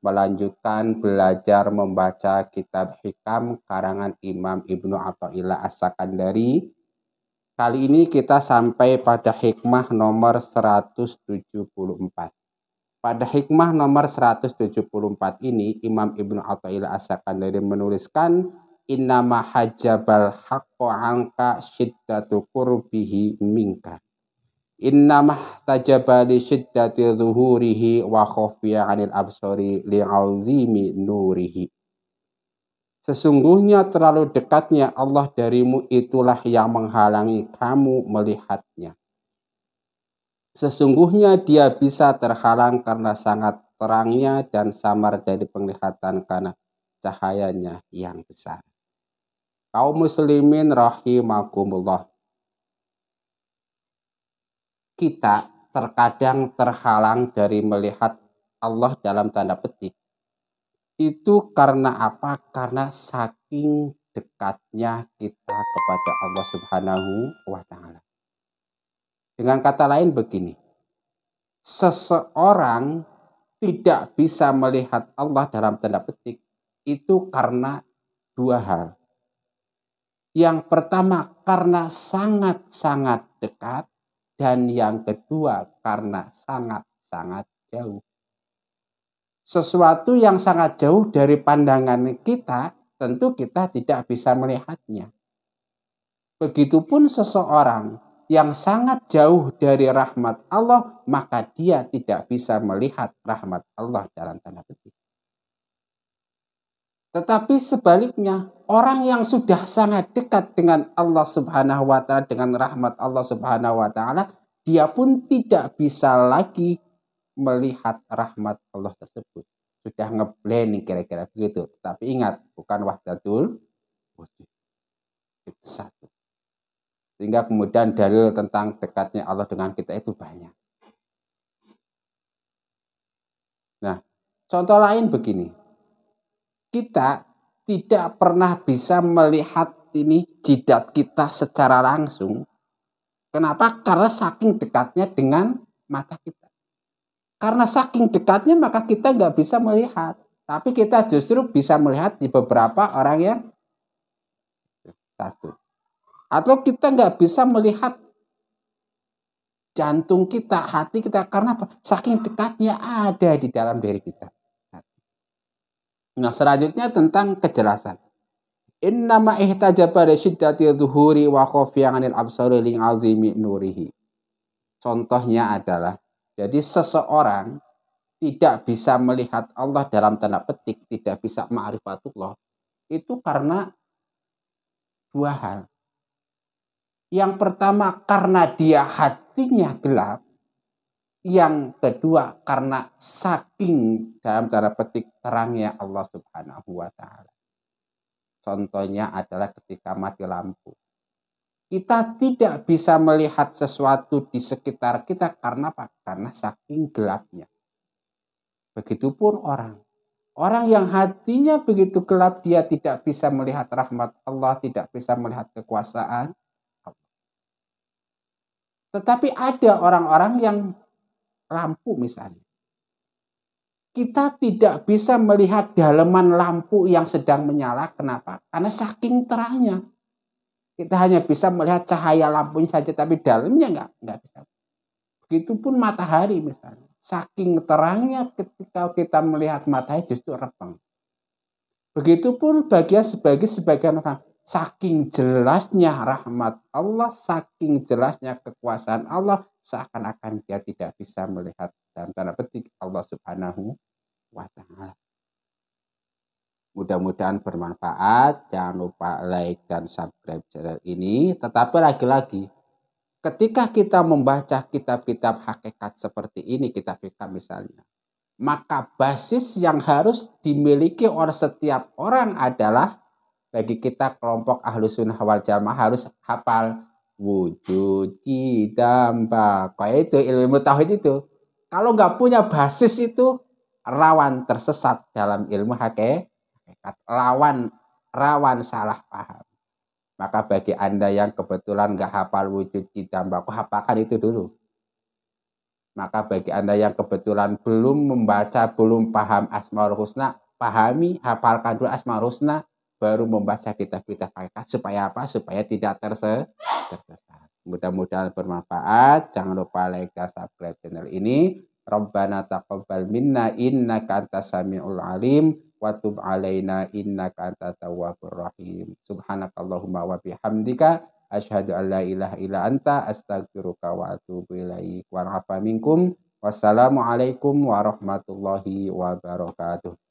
melanjutkan belajar membaca kitab Hikam karangan Imam Ibnu Athaillah As-Sakandari. Kali ini kita sampai pada hikmah nomor 174. Pada hikmah nomor 174 ini Imam Ibnu Athaillah As-Sakandari menuliskan innama hajabal haqqo anka syiddatu qurbihi minkah. Innamah tajaba li syiddati zuhurihi wa khafiya anil absari li'azimi nurihi. Sesungguhnya terlalu dekatnya Allah darimu itulah yang menghalangi kamu melihatnya. Sesungguhnya dia bisa terhalang karena sangat terangnya dan samar dari penglihatan karena cahayanya yang besar. Kaum muslimin rahimakumullah kita terkadang terhalang dari melihat Allah dalam tanda petik. Itu karena apa? Karena saking dekatnya kita kepada Allah Subhanahu wa taala. Dengan kata lain begini. Seseorang tidak bisa melihat Allah dalam tanda petik itu karena dua hal. Yang pertama karena sangat-sangat dekat dan yang kedua karena sangat-sangat jauh. Sesuatu yang sangat jauh dari pandangan kita, tentu kita tidak bisa melihatnya. Begitupun seseorang yang sangat jauh dari rahmat Allah, maka dia tidak bisa melihat rahmat Allah dalam tanda petik. Tetapi sebaliknya, orang yang sudah sangat dekat dengan Allah Subhanahu wa taala dengan rahmat Allah Subhanahu wa taala, dia pun tidak bisa lagi melihat rahmat Allah tersebut. Sudah ngeblending kira-kira begitu. Tapi ingat, bukan wahdatul wujud. Itu satu. Sehingga kemudian dalil tentang dekatnya Allah dengan kita itu banyak. Nah, contoh lain begini kita tidak pernah bisa melihat ini jidat kita secara langsung. Kenapa? Karena saking dekatnya dengan mata kita. Karena saking dekatnya maka kita nggak bisa melihat. Tapi kita justru bisa melihat di beberapa orang yang satu. Atau kita nggak bisa melihat jantung kita, hati kita. Karena saking dekatnya ada di dalam diri kita. Nah, selanjutnya tentang kejelasan. Innama ihtajaba li syiddati zuhuri wa khafiyanil absari li azimi nurihi. Contohnya adalah jadi seseorang tidak bisa melihat Allah dalam tanda petik, tidak bisa ma'rifatullah itu karena dua hal. Yang pertama karena dia hatinya gelap, yang kedua karena saking dalam cara petik terangnya Allah Subhanahu wa taala. Contohnya adalah ketika mati lampu. Kita tidak bisa melihat sesuatu di sekitar kita karena apa? Karena saking gelapnya. Begitupun orang. Orang yang hatinya begitu gelap dia tidak bisa melihat rahmat Allah, tidak bisa melihat kekuasaan Tetapi ada orang-orang yang lampu misalnya. Kita tidak bisa melihat dalaman lampu yang sedang menyala. Kenapa? Karena saking terangnya. Kita hanya bisa melihat cahaya lampunya saja, tapi dalamnya nggak nggak bisa. Begitupun matahari misalnya. Saking terangnya ketika kita melihat matahari justru repeng. Begitupun bagian sebagai sebagian orang Saking jelasnya rahmat Allah, saking jelasnya kekuasaan Allah, seakan-akan dia tidak bisa melihat dalam tanda petik Allah Subhanahu wa Ta'ala. Mudah-mudahan bermanfaat. Jangan lupa like dan subscribe channel ini. Tetapi lagi-lagi, ketika kita membaca kitab-kitab hakikat seperti ini, kita pikir misalnya, maka basis yang harus dimiliki oleh setiap orang adalah bagi kita kelompok ahlu sunnah wal jamaah harus hafal wujud kita mbak itu ilmu tauhid itu kalau nggak punya basis itu rawan tersesat dalam ilmu hakikat rawan rawan salah paham maka bagi anda yang kebetulan nggak hafal wujud kita aku hafalkan itu dulu maka bagi anda yang kebetulan belum membaca belum paham asmaul husna pahami hafalkan dulu asmaul husna baru membaca kitab-kitab hakikat supaya apa? Supaya tidak tersesat. Mudah-mudahan bermanfaat. Jangan lupa like dan subscribe channel ini. Rabbana taqabbal minna innaka antas samiul alim wa tub alaina innaka antat tawwabur rahim. Subhanakallahumma wa bihamdika asyhadu an la ilaha illa anta astaghfiruka wa atubu ilaik. Wa minkum. Wassalamualaikum warahmatullahi wabarakatuh.